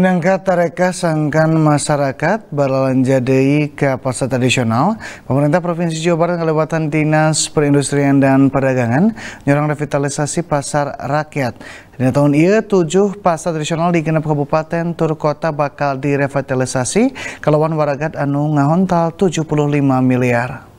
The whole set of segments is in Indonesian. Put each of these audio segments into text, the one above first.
Nangka Tareka sangkan masyarakat balalanja jadi ke pasar tradisional, pemerintah Provinsi Jawa Barat kelewatan Dinas Perindustrian dan Perdagangan nyorong revitalisasi pasar rakyat. Di tahun ini iya, tujuh pasar tradisional di genep kabupaten tur kota bakal direvitalisasi kelawan waragat anu ngahontal 75 miliar.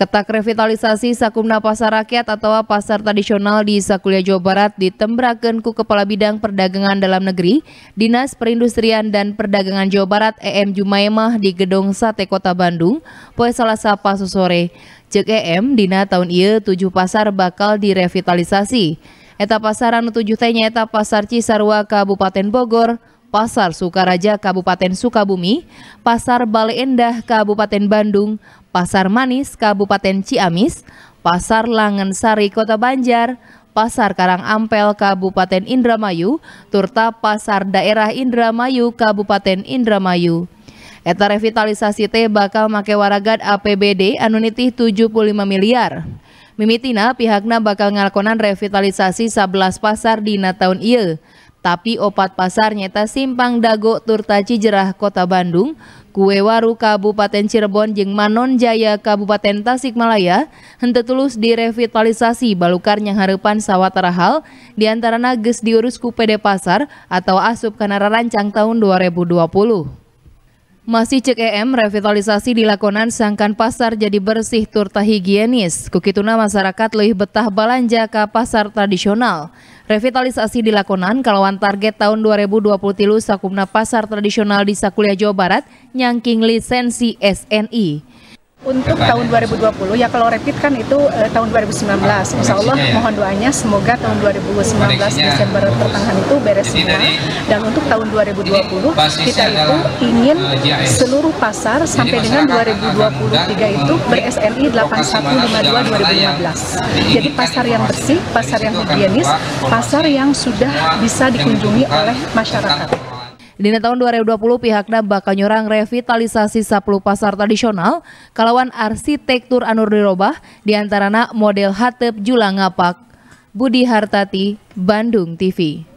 Ketak revitalisasi Sakumna Pasar Rakyat atau pasar tradisional di Sakulia Jawa Barat ditembrakan ku Kepala Bidang Perdagangan Dalam Negeri, Dinas Perindustrian dan Perdagangan Jawa Barat EM Jumaimah di Gedung Sate Kota Bandung, poe Selasa pasu sore. Cek EM, dina tahun iya tujuh pasar bakal direvitalisasi. Eta pasaran tujuh tehnya eta pasar Cisarua Kabupaten Bogor, Pasar Sukaraja Kabupaten Sukabumi, Pasar Bale Endah Kabupaten Bandung, Pasar Manis Kabupaten Ciamis, Pasar Sari Kota Banjar, Pasar Karang Ampel Kabupaten Indramayu, Turta Pasar Daerah Indramayu Kabupaten Indramayu. Eta revitalisasi teh bakal make waragat APBD anuniti 75 miliar. Mimitina pihakna bakal ngalakonan revitalisasi 11 pasar dina tahun iya. Tapi opat pasar nyata simpang dago Turta Cijerah Kota Bandung, Kue Waru Kabupaten Cirebon jeng Manon Jaya Kabupaten Tasikmalaya hentetulus tulus direvitalisasi yang harapan sawatara hal diantara nages diurus ku PD Pasar atau asup kanara rancang tahun 2020. Masih cek EM, revitalisasi dilakonan sangkan pasar jadi bersih turta higienis. Kukituna masyarakat lebih betah belanja ke pasar tradisional. Revitalisasi dilakonan kalawan target tahun 2020 sakumna pasar tradisional di Sakulia Jawa Barat nyangking lisensi SNI. Untuk tahun 2020 ya kalau rapid kan itu eh, tahun 2019. Insya Allah ya? mohon doanya semoga tahun 2019 Desember pertengahan itu beres semua. Dan untuk tahun 2020 kita itu ingin eh, seluruh pasar sampai dengan 2023 itu ber SNI 8152 2015. Jadi pasar yang bersih, pasar yang higienis, pasar yang sudah bisa dikunjungi oleh masyarakat. Dina tahun 2020 pihaknya bakal nyurang revitalisasi 10 pasar tradisional kalawan arsitektur anur dirobah diantarana model hatep Julangapak, Budi Hartati, Bandung TV.